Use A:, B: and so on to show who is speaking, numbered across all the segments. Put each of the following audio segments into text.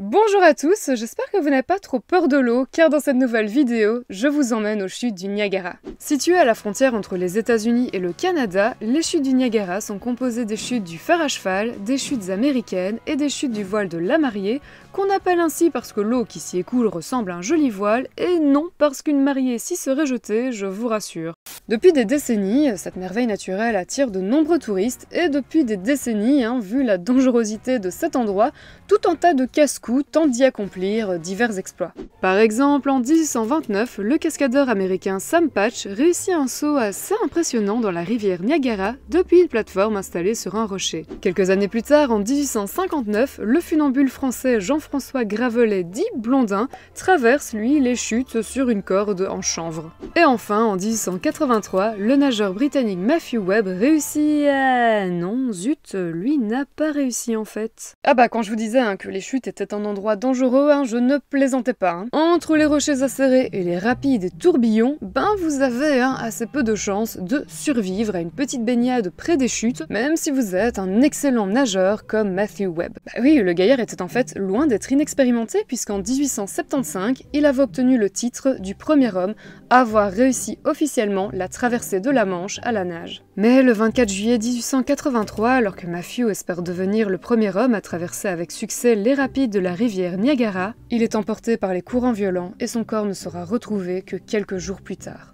A: Bonjour à tous, j'espère que vous n'avez pas trop peur de l'eau, car dans cette nouvelle vidéo, je vous emmène aux chutes du Niagara. Situées à la frontière entre les États-Unis et le Canada, les chutes du Niagara sont composées des chutes du fer à cheval, des chutes américaines et des chutes du voile de la mariée, qu'on appelle ainsi parce que l'eau qui s'y écoule ressemble à un joli voile, et non parce qu'une mariée s'y serait jetée, je vous rassure. Depuis des décennies, cette merveille naturelle attire de nombreux touristes et depuis des décennies, hein, vu la dangerosité de cet endroit, tout un tas de casse-coups tentent d'y accomplir divers exploits. Par exemple, en 1829, le cascadeur américain Sam Patch réussit un saut assez impressionnant dans la rivière Niagara depuis une plateforme installée sur un rocher. Quelques années plus tard, en 1859, le funambule français Jean-François Gravelet dit Blondin traverse lui les chutes sur une corde en chanvre. Et enfin, en 1889, le nageur britannique Matthew Webb réussit à... Euh, non, zut, lui n'a pas réussi en fait. Ah bah quand je vous disais hein, que les chutes étaient un endroit dangereux, hein, je ne plaisantais pas. Hein. Entre les rochers acérés et les rapides tourbillons, ben vous avez assez peu de chances de survivre à une petite baignade près des chutes, même si vous êtes un excellent nageur comme Matthew Webb. Bah oui, le gaillard était en fait loin d'être inexpérimenté puisqu'en 1875, il avait obtenu le titre du premier homme à avoir réussi officiellement la traverser de la Manche à la nage. Mais le 24 juillet 1883, alors que Matthew espère devenir le premier homme à traverser avec succès les rapides de la rivière Niagara, il est emporté par les courants violents et son corps ne sera retrouvé que quelques jours plus tard.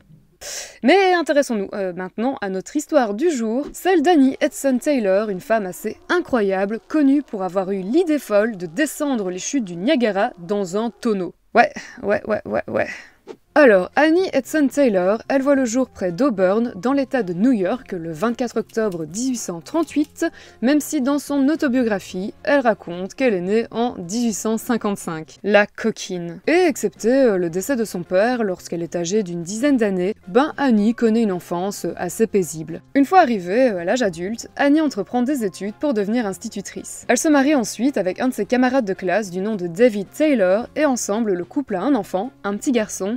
A: Mais intéressons-nous euh, maintenant à notre histoire du jour, celle d'Annie Edson Taylor, une femme assez incroyable, connue pour avoir eu l'idée folle de descendre les chutes du Niagara dans un tonneau. Ouais, ouais, ouais, ouais, ouais. Alors, Annie Edson Taylor, elle voit le jour près d'Auburn, dans l'État de New York, le 24 octobre 1838, même si dans son autobiographie, elle raconte qu'elle est née en 1855. La coquine. Et excepté euh, le décès de son père lorsqu'elle est âgée d'une dizaine d'années, ben Annie connaît une enfance euh, assez paisible. Une fois arrivée euh, à l'âge adulte, Annie entreprend des études pour devenir institutrice. Elle se marie ensuite avec un de ses camarades de classe du nom de David Taylor et ensemble le couple a un enfant, un petit garçon,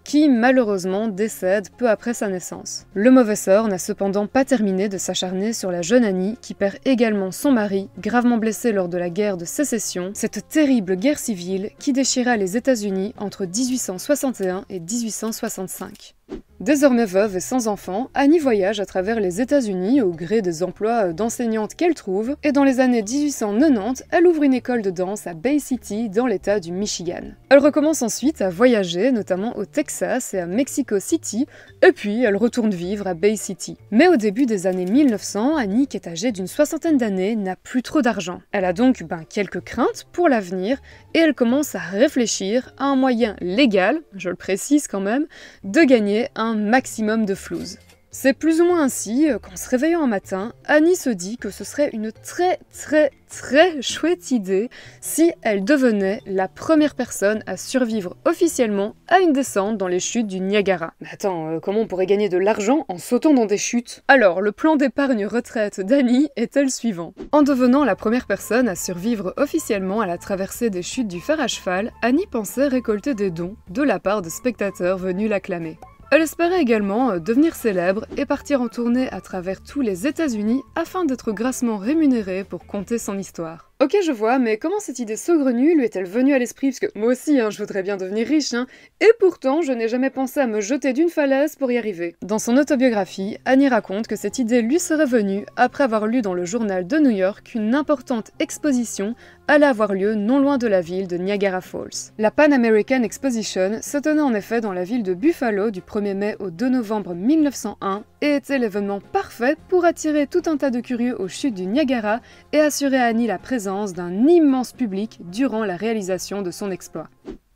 A: qui malheureusement décède peu après sa naissance. Le mauvais sort n'a cependant pas terminé de s'acharner sur la jeune Annie qui perd également son mari, gravement blessé lors de la guerre de sécession, cette terrible guerre civile qui déchira les États-Unis entre 1861 et 1865. Désormais veuve et sans enfant, Annie voyage à travers les États-Unis au gré des emplois d'enseignante qu'elle trouve, et dans les années 1890, elle ouvre une école de danse à Bay City, dans l'état du Michigan. Elle recommence ensuite à voyager, notamment au Texas et à Mexico City, et puis elle retourne vivre à Bay City. Mais au début des années 1900, Annie, qui est âgée d'une soixantaine d'années, n'a plus trop d'argent. Elle a donc ben, quelques craintes pour l'avenir et elle commence à réfléchir à un moyen légal, je le précise quand même, de gagner un maximum de flouze. C'est plus ou moins ainsi euh, qu'en se réveillant un matin, Annie se dit que ce serait une très très très chouette idée si elle devenait la première personne à survivre officiellement à une descente dans les chutes du Niagara. Mais attends, euh, comment on pourrait gagner de l'argent en sautant dans des chutes Alors, le plan d'épargne retraite d'Annie est le suivant. En devenant la première personne à survivre officiellement à la traversée des chutes du phare à cheval, Annie pensait récolter des dons de la part de spectateurs venus l'acclamer. Elle espérait également euh, devenir célèbre et partir en tournée à travers tous les États-Unis afin d'être grassement rémunérée pour conter son histoire. Ok, je vois, mais comment cette idée saugrenue lui est-elle venue à l'esprit Parce que moi aussi, hein, je voudrais bien devenir riche, hein. et pourtant, je n'ai jamais pensé à me jeter d'une falaise pour y arriver. Dans son autobiographie, Annie raconte que cette idée lui serait venue après avoir lu dans le journal de New York qu'une importante exposition allait avoir lieu non loin de la ville de Niagara Falls. La Pan American Exposition se tenait en effet dans la ville de Buffalo du 1er mai au 2 novembre 1901 et était l'événement parfait pour attirer tout un tas de curieux aux chutes du Niagara et assurer à Annie la présence d'un immense public durant la réalisation de son exploit.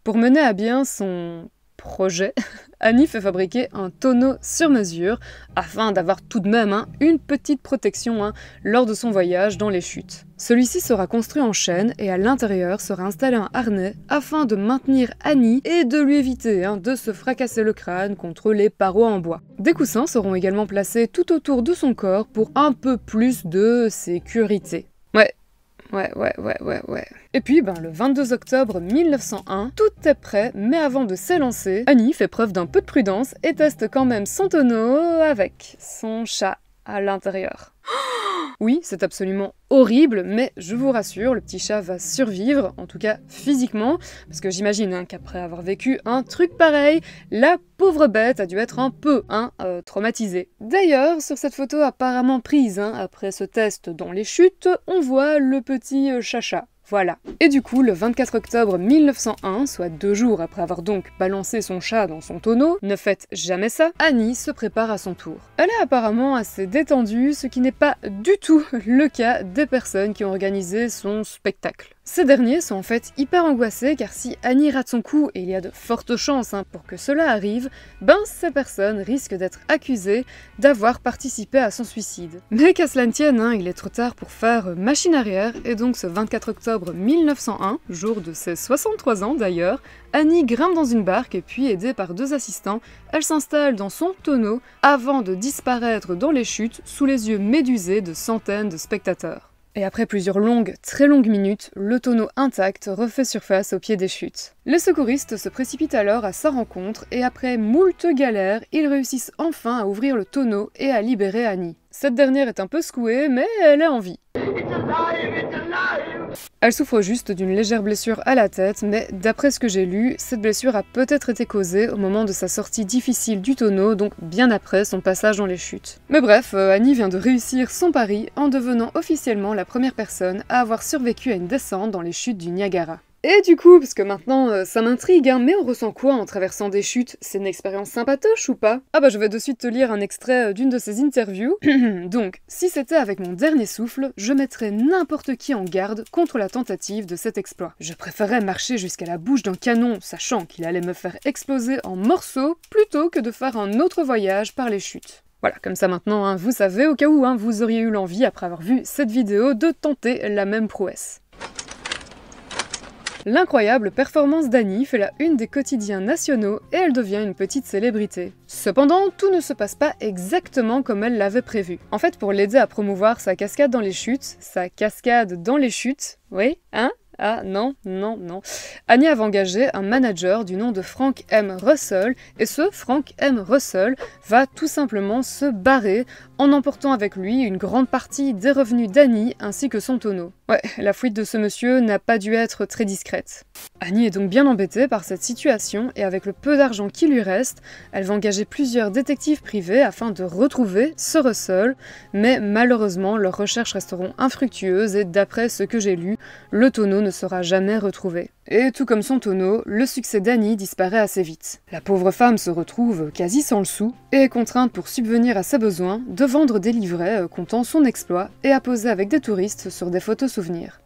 A: Pour mener à bien son projet, Annie fait fabriquer un tonneau sur mesure afin d'avoir tout de même hein, une petite protection hein, lors de son voyage dans les chutes. Celui-ci sera construit en chêne et à l'intérieur sera installé un harnais afin de maintenir Annie et de lui éviter hein, de se fracasser le crâne contre les parois en bois. Des coussins seront également placés tout autour de son corps pour un peu plus de sécurité. Ouais, Ouais, ouais, ouais, ouais, ouais. Et puis, ben, le 22 octobre 1901, tout est prêt, mais avant de s'élancer, Annie fait preuve d'un peu de prudence et teste quand même son tonneau avec son chat à l'intérieur. Oui, c'est absolument horrible, mais je vous rassure, le petit chat va survivre, en tout cas physiquement, parce que j'imagine hein, qu'après avoir vécu un truc pareil, la pauvre bête a dû être un peu hein, euh, traumatisée. D'ailleurs, sur cette photo apparemment prise hein, après ce test dans les chutes, on voit le petit euh, chacha voilà. Et du coup, le 24 octobre 1901, soit deux jours après avoir donc balancé son chat dans son tonneau, ne faites jamais ça, Annie se prépare à son tour. Elle est apparemment assez détendue, ce qui n'est pas du tout le cas des personnes qui ont organisé son spectacle. Ces derniers sont en fait hyper angoissés car si Annie rate son coup, et il y a de fortes chances hein, pour que cela arrive, ben ces personnes risquent d'être accusées d'avoir participé à son suicide. Mais qu'à cela ne tienne, hein, il est trop tard pour faire machine arrière, et donc ce 24 octobre 1901, jour de ses 63 ans d'ailleurs, Annie grimpe dans une barque et puis aidée par deux assistants, elle s'installe dans son tonneau avant de disparaître dans les chutes sous les yeux médusés de centaines de spectateurs. Et après plusieurs longues, très longues minutes, le tonneau intact refait surface au pied des chutes. Les secouristes se précipitent alors à sa rencontre et après moult galères, ils réussissent enfin à ouvrir le tonneau et à libérer Annie. Cette dernière est un peu secouée, mais elle a envie. Elle souffre juste d'une légère blessure à la tête, mais d'après ce que j'ai lu, cette blessure a peut-être été causée au moment de sa sortie difficile du tonneau, donc bien après son passage dans les chutes. Mais bref, euh, Annie vient de réussir son pari en devenant officiellement la première personne à avoir survécu à une descente dans les chutes du Niagara. Et du coup, parce que maintenant euh, ça m'intrigue, hein, mais on ressent quoi en traversant des chutes C'est une expérience sympatoche ou pas Ah bah je vais de suite te lire un extrait euh, d'une de ces interviews. Donc, si c'était avec mon dernier souffle, je mettrais n'importe qui en garde contre la tentative de cet exploit. Je préférais marcher jusqu'à la bouche d'un canon, sachant qu'il allait me faire exploser en morceaux, plutôt que de faire un autre voyage par les chutes. Voilà, comme ça maintenant, hein, vous savez, au cas où hein, vous auriez eu l'envie, après avoir vu cette vidéo, de tenter la même prouesse. L'incroyable performance d'Annie fait la une des quotidiens nationaux et elle devient une petite célébrité. Cependant, tout ne se passe pas exactement comme elle l'avait prévu. En fait, pour l'aider à promouvoir sa cascade dans les chutes, sa cascade dans les chutes, oui, hein ah non, non, non. Annie avait engagé un manager du nom de Frank M. Russell, et ce Frank M. Russell va tout simplement se barrer en emportant avec lui une grande partie des revenus d'Annie ainsi que son tonneau. Ouais, la fuite de ce monsieur n'a pas dû être très discrète. Annie est donc bien embêtée par cette situation, et avec le peu d'argent qui lui reste, elle va engager plusieurs détectives privés afin de retrouver ce Russell, mais malheureusement leurs recherches resteront infructueuses, et d'après ce que j'ai lu, le tonneau ne sera jamais retrouvé. Et tout comme son tonneau, le succès d'Annie disparaît assez vite. La pauvre femme se retrouve quasi sans le sou et est contrainte pour subvenir à ses besoins de vendre des livrets euh, comptant son exploit et à poser avec des touristes sur des photos souvenirs.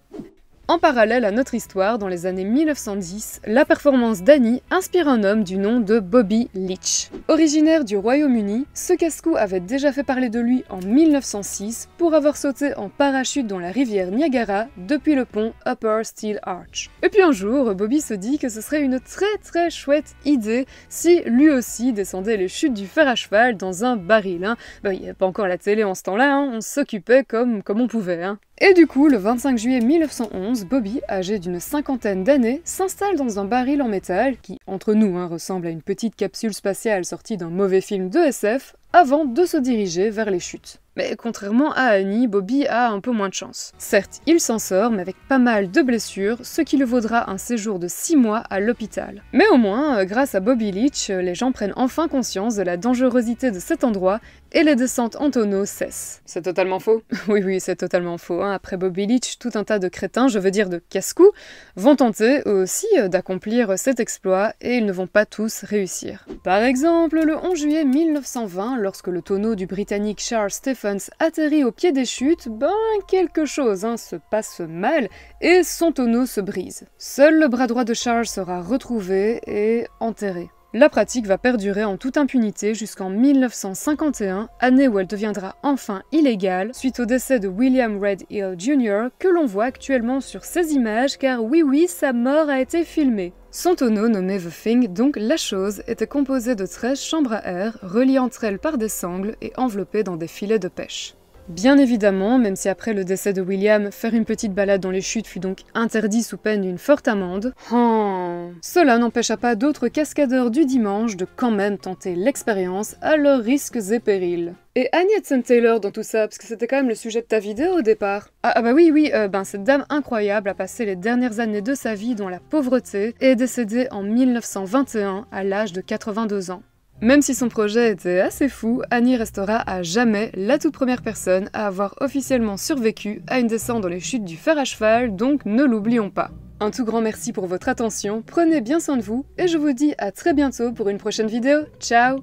A: En parallèle à notre histoire, dans les années 1910, la performance d'Annie inspire un homme du nom de Bobby Leach. Originaire du Royaume-Uni, ce casse-cou avait déjà fait parler de lui en 1906 pour avoir sauté en parachute dans la rivière Niagara depuis le pont Upper Steel Arch. Et puis un jour, Bobby se dit que ce serait une très très chouette idée si lui aussi descendait les chutes du fer à cheval dans un baril. Hein. Bah, il n'y avait pas encore la télé en ce temps-là, hein. on s'occupait comme, comme on pouvait. Hein. Et du coup, le 25 juillet 1911, Bobby, âgé d'une cinquantaine d'années, s'installe dans un baril en métal qui, entre nous, hein, ressemble à une petite capsule spatiale sortie d'un mauvais film de SF, avant de se diriger vers les chutes. Mais contrairement à Annie, Bobby a un peu moins de chance. Certes, il s'en sort, mais avec pas mal de blessures, ce qui le vaudra un séjour de 6 mois à l'hôpital. Mais au moins, euh, grâce à Bobby Leach, euh, les gens prennent enfin conscience de la dangerosité de cet endroit et les descentes en tonneau cessent. C'est totalement faux Oui, oui, c'est totalement faux. Hein. Après Bobby Leach, tout un tas de crétins, je veux dire de casse-cou, vont tenter aussi euh, d'accomplir cet exploit et ils ne vont pas tous réussir. Par exemple, le 11 juillet 1920, lorsque le tonneau du Britannique Charles Stephen atterrit au pied des chutes, ben quelque chose hein, se passe mal et son tonneau se brise. Seul le bras droit de Charles sera retrouvé et enterré. La pratique va perdurer en toute impunité jusqu'en 1951, année où elle deviendra enfin illégale suite au décès de William Red Hill Jr. que l'on voit actuellement sur ces images car oui oui, sa mort a été filmée. Son tonneau nommé The Thing, donc la chose, était composé de 13 chambres à air reliées entre elles par des sangles et enveloppées dans des filets de pêche. Bien évidemment, même si après le décès de William, faire une petite balade dans les chutes fut donc interdit sous peine d'une forte amende, oh. cela n'empêcha pas d'autres cascadeurs du dimanche de quand même tenter l'expérience à leurs risques et périls. Et Agnès Taylor dans tout ça, parce que c'était quand même le sujet de ta vidéo au départ. Ah, ah bah oui, oui, euh, ben cette dame incroyable a passé les dernières années de sa vie dans la pauvreté et est décédée en 1921 à l'âge de 82 ans. Même si son projet était assez fou, Annie restera à jamais la toute première personne à avoir officiellement survécu à une descente dans les chutes du fer à cheval, donc ne l'oublions pas. Un tout grand merci pour votre attention, prenez bien soin de vous et je vous dis à très bientôt pour une prochaine vidéo. Ciao